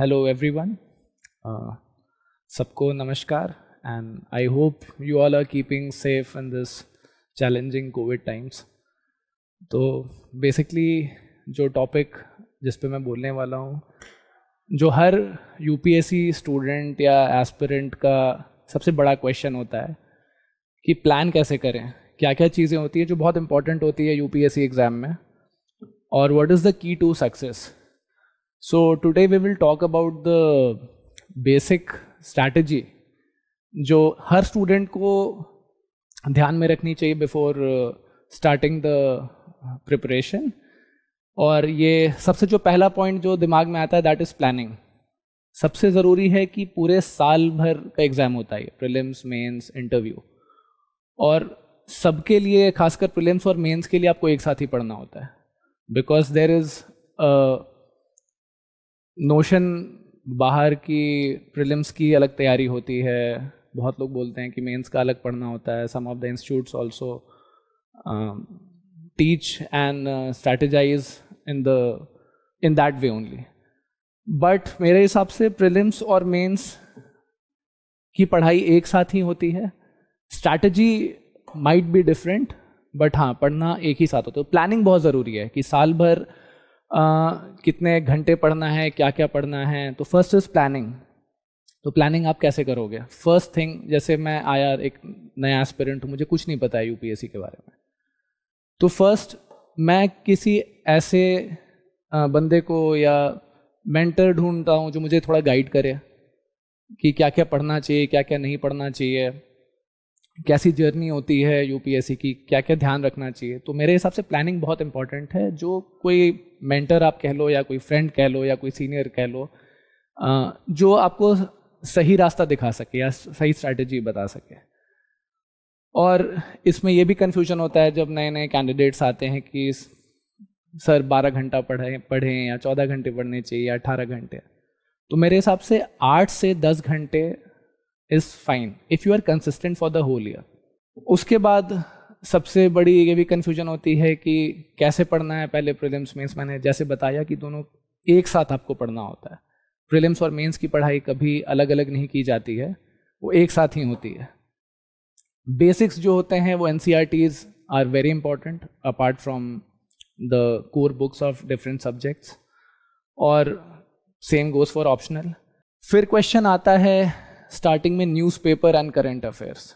hello everyone uh, सबको नमस्कार and I hope you all are keeping safe in this challenging COVID times तो basically जो topic जिस पे मैं बोलने वाला हूँ जो हर यूपीएससी स्टूडेंट या एस्पिरेंट का सबसे बड़ा क्वेश्चन होता है कि प्लान कैसे करें क्या क्या चीज़ें होती है जो बहुत इंपॉर्टेंट होती है यूपीएससी एग्ज़ाम में और what is the key to success so today we will talk about the basic strategy जो हर स्टूडेंट को ध्यान में रखनी चाहिए बिफोर स्टार्टिंग द प्रिपरेशन और ये सबसे जो पहला पॉइंट जो दिमाग में आता है दैट इज़ प्लानिंग सबसे ज़रूरी है कि पूरे साल भर का एग्ज़ाम होता है प्रिलिम्स मेंस इंटरव्यू और सबके लिए खासकर प्रिलिम्स और मेंस के लिए आपको एक साथ ही पढ़ना होता है बिकॉज देर इज़ नोशन बाहर की प्रिलिम्स की अलग तैयारी होती है बहुत लोग बोलते हैं कि मेंस का अलग पढ़ना होता है some of the institutes also teach and strategize in the in that way only but मेरे हिसाब से प्रिलिम्स और मेंस की पढ़ाई एक साथ ही होती है strategy might be different but हाँ पढ़ना एक ही साथ होता है प्लानिंग तो बहुत ज़रूरी है कि साल भर कितने घंटे पढ़ना है क्या क्या पढ़ना है तो फर्स्ट इज़ प्लानिंग तो प्लानिंग आप कैसे करोगे फर्स्ट थिंग जैसे मैं आया एक नया एस्पिरेंट हूँ तो मुझे कुछ नहीं पता है यूपीएससी के बारे में तो फर्स्ट मैं किसी ऐसे बंदे को या मेंटर ढूंढता हूँ जो मुझे थोड़ा गाइड करे कि क्या क्या पढ़ना चाहिए क्या क्या नहीं पढ़ना चाहिए कैसी जर्नी होती है यूपीएससी की क्या क्या ध्यान रखना चाहिए तो मेरे हिसाब से प्लानिंग बहुत इंपॉर्टेंट है जो कोई मेंटर आप कह लो या कोई फ्रेंड कह लो या कोई सीनियर कह लो जो आपको सही रास्ता दिखा सके या सही स्ट्रैटेजी बता सके और इसमें यह भी कन्फ्यूजन होता है जब नए नए कैंडिडेट्स आते हैं कि सर बारह घंटा पढ़े पढ़ें या चौदह घंटे पढ़ने चाहिए या अठारह घंटे तो मेरे हिसाब से आठ से दस घंटे is fine if you are consistent for the whole year उसके बाद सबसे बड़ी ये भी कन्फ्यूजन होती है कि कैसे पढ़ना है पहले प्रिलिम्स मेंस मैंने जैसे बताया कि दोनों एक साथ आपको पढ़ना होता है प्रिलिम्स और मेंस की पढ़ाई कभी अलग अलग नहीं की जाती है वो एक साथ ही होती है बेसिक्स जो होते हैं वो N C R Ts are very important apart from the core books of different subjects और सेम गोज़ फॉर ऑप्शनल फिर क्वेश्चन आता है starting with newspaper and current affairs,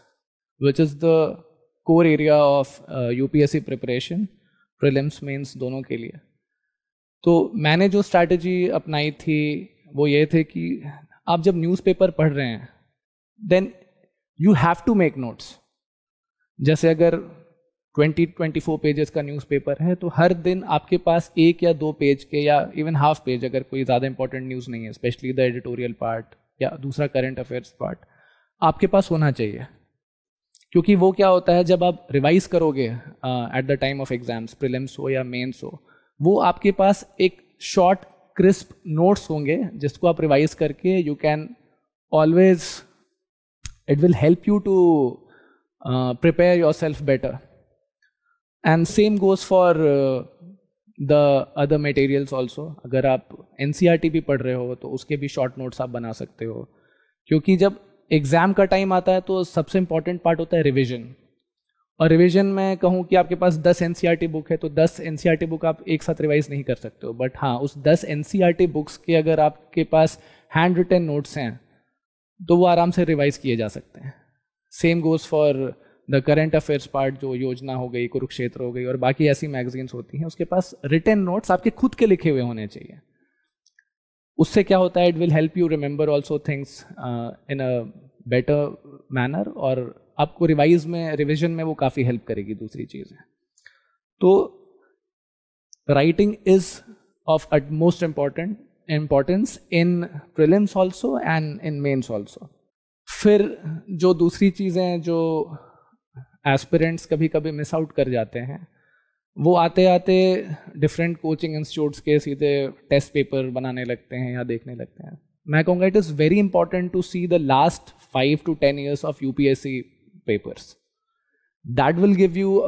which is the core area of C preparation prelims mains दोनों के लिए तो मैंने जो स्ट्रैटेजी अपनाई थी वो ये थे कि आप जब न्यूज़पेपर पढ़ रहे हैं then you have to make notes जैसे अगर 20 24 पेजेस का न्यूज़पेपर है तो हर दिन आपके पास एक या दो पेज के या इवन हाफ पेज अगर कोई ज़्यादा इंपॉर्टेंट न्यूज़ नहीं है स्पेशली द एडिटोरियल पार्ट या दूसरा करंट अफेयर्स पार्ट आपके पास होना चाहिए क्योंकि वो क्या होता है जब आप रिवाइज करोगे at the time of exams prelims हो या मेन्स हो वो आपके पास एक शॉर्ट क्रिस्प नोट्स होंगे जिसको आप रिवाइज करके you can always it will help you to prepare yourself better and same goes for the other materials also अगर आप एन e भी पढ़ रहे हो तो उसके भी शॉर्ट नोट्स आप बना सकते हो क्योंकि जब एग्ज़ाम का टाइम आता है तो सबसे इम्पॉर्टेंट पार्ट होता है रिविजन और रिविजन में कहूँ कि आपके पास दस एन बुक e है तो दस एन बुक e आप एक साथ रिवाइज नहीं कर सकते हो बट हाँ उस दस एन बुक्स के अगर आपके पास हैंड रिटन नोट्स हैं तो वो आराम से रिवाइज किए जा सकते हैं same goes for the current affairs part जो योजना हो गई कुरुक्षेत्र हो गई और बाकी ऐसी मैगजीन्स होती हैं उसके पास रिटर्न नोट्स आपके खुद के लिखे हुए होने चाहिए उससे क्या होता है it will help you remember also things in a better manner और आपको रिवाइज में रिविजन में वो काफ़ी हेल्प करेगी दूसरी चीज़ें तो writing is of utmost important importance in prelims also and in mains also फिर जो दूसरी चीज़ें जो एस्पिरेंट्स कभी कभी मिस आउट कर जाते हैं वो आते आते डिफरेंट कोचिंग इंस्टीट्यूट्स के सीधे टेस्ट पेपर बनाने लगते हैं या देखने लगते हैं मैं कहूँगा it is very important to see the last five to ten years of U P S C papers that will give you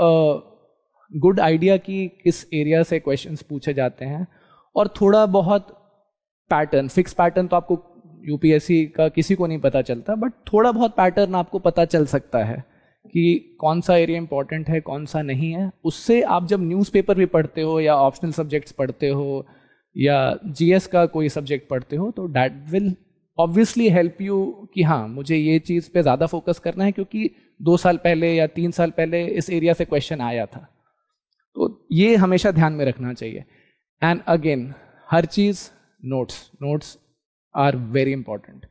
good idea कि किस एरिया से क्वेश्चन पूछे जाते हैं और थोड़ा बहुत पैटर्न फिक्स पैटर्न तो आपको यूपीएससी का किसी को नहीं पता चलता बट थोड़ा बहुत पैटर्न आपको पता चल सकता है कि कौन सा एरिया इंपॉर्टेंट है कौन सा नहीं है उससे आप जब न्यूज़पेपर भी पढ़ते हो या ऑप्शनल सब्जेक्ट्स पढ़ते हो या जीएस का कोई सब्जेक्ट पढ़ते हो तो that will obviously help you कि हाँ मुझे ये चीज़ पे ज़्यादा फोकस करना है क्योंकि दो साल पहले या तीन साल पहले इस एरिया से क्वेश्चन आया था तो ये हमेशा ध्यान में रखना चाहिए एंड अगेन हर चीज़ notes notes are very important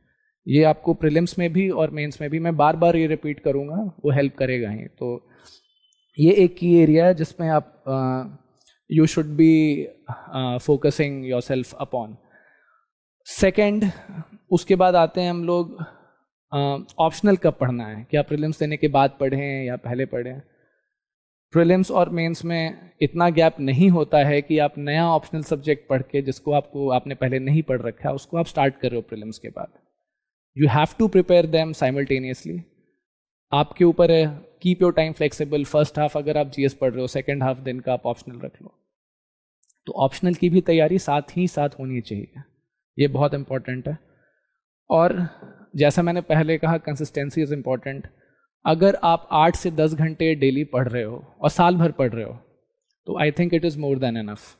ये आपको प्रिलिम्स में भी और मेंस में भी मैं बार बार ये रिपीट करूँगा वो हेल्प करेगा ही तो ये एक की एरिया है जिसमें आप you should be focusing yourself upon second उसके बाद आते हैं हम लोग ऑप्शनल कब पढ़ना है क्या प्रिलिम्स देने के बाद पढ़ें या पहले पढ़ें प्रिलिम्स और मेंस में इतना गैप नहीं होता है कि आप नया ऑप्शनल सब्जेक्ट पढ़ के जिसको आपको आपने पहले नहीं पढ़ रखा है उसको आप स्टार्ट कर रहे हो प्रिलिम्स के बाद you have to prepare them simultaneously आपके ऊपर है keep your time flexible first half अगर आप जीएस पढ़ रहे हो सेकेंड हाफ दिन का आप ऑप्शनल रख लो तो ऑप्शनल की भी तैयारी साथ ही साथ होनी चाहिए ये बहुत इम्पॉर्टेंट है और जैसा मैंने पहले कहा कंसिस्टेंसी इज़ इम्पॉर्टेंट अगर आप आठ से दस घंटे डेली पढ़ रहे हो और साल भर पढ़ रहे हो तो I think it is more than enough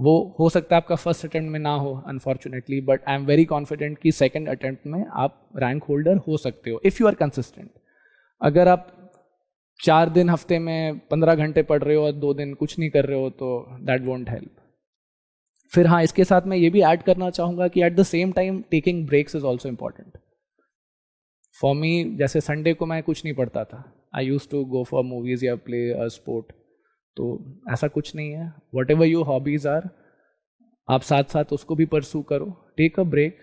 वो हो सकता है आपका फर्स्ट अटैम्प्ट में ना हो unfortunately but I am very confident कि सेकेंड अटैम्प्ट में आप रैंक होल्डर हो सकते हो इफ़ यू आर कंसिस्टेंट अगर आप चार दिन हफ्ते में पंद्रह घंटे पढ़ रहे हो और दो दिन कुछ नहीं कर रहे हो तो दैट वॉन्ट हेल्प फिर हाँ इसके साथ मैं ये भी ऐड करना चाहूँगा कि at the same time taking breaks is also important for me जैसे संडे को मैं कुछ नहीं पढ़ता था I use to go for movies या प्ले स्पोर्ट तो ऐसा कुछ नहीं है whatever you hobbies are आप साथ साथ उसको भी परसू करो take a break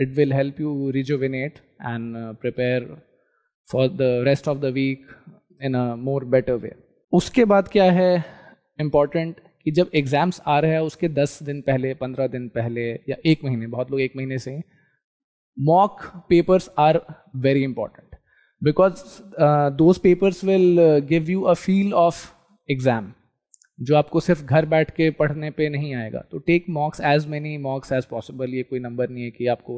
it will help you rejuvenate and prepare for the rest of the week in a more better वे उसके बाद क्या है इम्पॉर्टेंट कि जब एग्ज़ाम्स आ रहे हैं उसके दस दिन पहले पंद्रह दिन पहले या एक महीने बहुत लोग एक महीने से mock papers are very important because those papers will give you a feel of exam जो आपको सिर्फ घर बैठ के पढ़ने पे नहीं आएगा तो take mocks as many mocks as possible ये कोई नंबर नहीं है कि आपको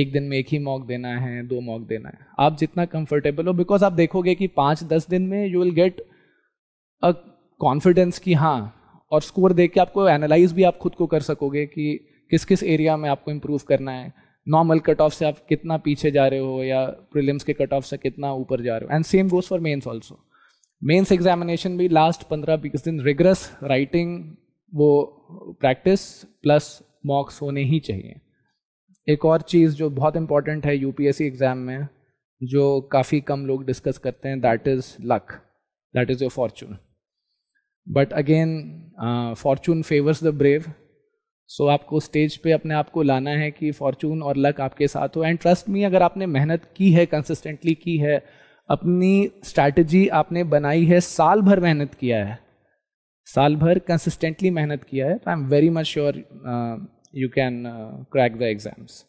एक दिन में एक ही मॉक देना है दो मॉक देना है आप जितना कंफर्टेबल हो बिकॉज आप देखोगे कि पाँच दस दिन में you will get a confidence कि हाँ और स्कोर देख के आपको एनालाइज भी आप खुद को कर सकोगे कि किस किस एरिया में आपको इम्प्रूव करना है नॉर्मल कट ऑफ से आप कितना पीछे जा रहे हो या प्रिलिम्स के कट ऑफ से कितना ऊपर जा रहे हो and same goes for mains also mains examination भी लास्ट पंद्रह बीस दिन रिग्रेस राइटिंग वो प्रैक्टिस प्लस मॉक्स होने ही चाहिए एक और चीज़ जो बहुत इंपॉर्टेंट है यूपीएससी एग्ज़ाम में जो काफ़ी कम लोग डिस्कस करते हैं that is luck that is your fortune but again fortune favours the brave so आपको स्टेज पे अपने आप को लाना है कि फॉर्चून और लक आपके साथ हो एंड ट्रस्ट मी अगर आपने मेहनत की है कंसिस्टेंटली की है अपनी स्ट्रैटेजी आपने बनाई है साल भर मेहनत किया है साल भर कंसिस्टेंटली मेहनत किया है I am very much sure you can crack the exams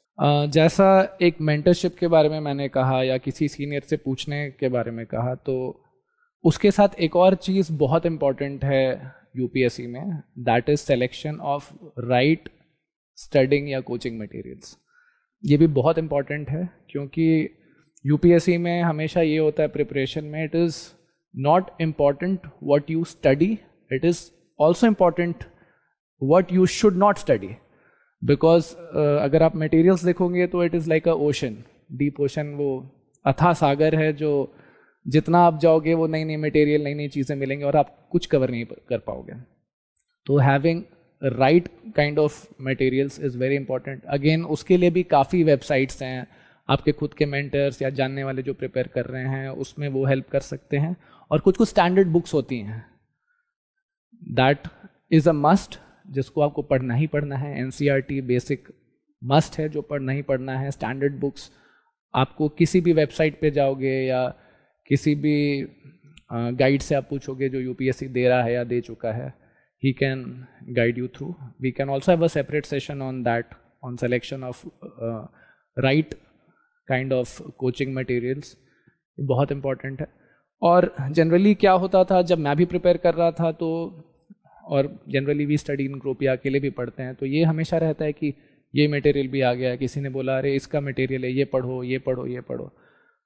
जैसा एक मेंटरशिप के बारे में मैंने कहा या किसी सीनियर से पूछने के बारे में कहा तो उसके साथ एक और चीज़ बहुत इम्पॉर्टेंट है यूपीएससी में that is selection of right studying या कोचिंग मटेरियल्स ये भी बहुत इम्पॉर्टेंट है क्योंकि यूपीएससी में हमेशा ये होता है प्रिपरेशन में it is not important what you study it is also important what you should not study because अगर आप मटेरियल्स देखोगे तो it is like a ocean deep ocean वो अथा सागर है जो जितना आप जाओगे वो नई नई मटेरियल नई नई चीज़ें मिलेंगी और आप कुछ कवर नहीं कर पाओगे तो having right kind of materials is very important again उसके लिए भी काफ़ी वेबसाइट्स हैं आपके खुद के मेंटर्स या जानने वाले जो प्रिपेयर कर रहे हैं उसमें वो हेल्प कर सकते हैं और कुछ कुछ स्टैंडर्ड बुक्स होती हैं दैट इज़ अ मस्ट जिसको आपको पढ़ना ही पढ़ना है एन बेसिक मस्ट है जो पढ़ना ही पढ़ना है स्टैंडर्ड बुक्स आपको किसी भी वेबसाइट पे जाओगे या किसी भी गाइड से आप पूछोगे जो यूपीएससी दे रहा है या दे चुका है he can guide you through we can also have a separate session on that on selection of right kind of coaching materials बहुत इम्पॉर्टेंट है और जनरली क्या होता था जब मैं भी प्रिपेयर कर रहा था तो और generally we study in group या अकेले भी पढ़ते हैं तो ये हमेशा रहता है कि ये मटेरियल भी आ गया किसी ने बोला अरे इसका मटेरियल है ये पढ़ो ये पढ़ो ये पढ़ो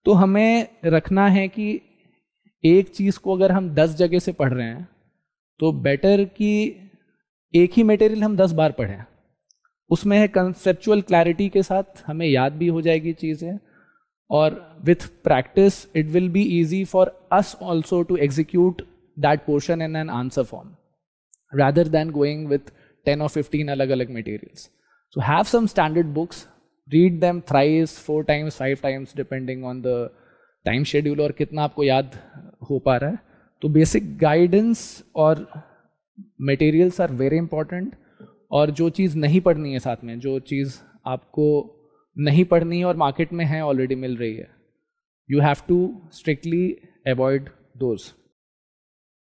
तो हमें रखना है कि एक चीज़ को अगर हम दस जगह से पढ़ रहे हैं तो बेटर कि एक ही मटेरियल हम दस बार पढ़ें उसमें है कंसेप्चुअल क्लैरिटी के साथ हमें याद भी हो जाएगी चीज़ें और with practice it will be easy for us also to execute that portion in an answer form rather than going with ten और फिफ्टीन अलग अलग materials so have some standard books read them thrice four times five times depending on the time schedule और कितना आपको याद हो पा रहा है तो बेसिक गाइडेंस और मटेरियल्स आर वेरी इंपॉर्टेंट और जो चीज़ नहीं पढ़नी है साथ में जो चीज़ आपको नहीं पढ़नी है और मार्केट में है ऑलरेडी मिल रही है you have to strictly avoid those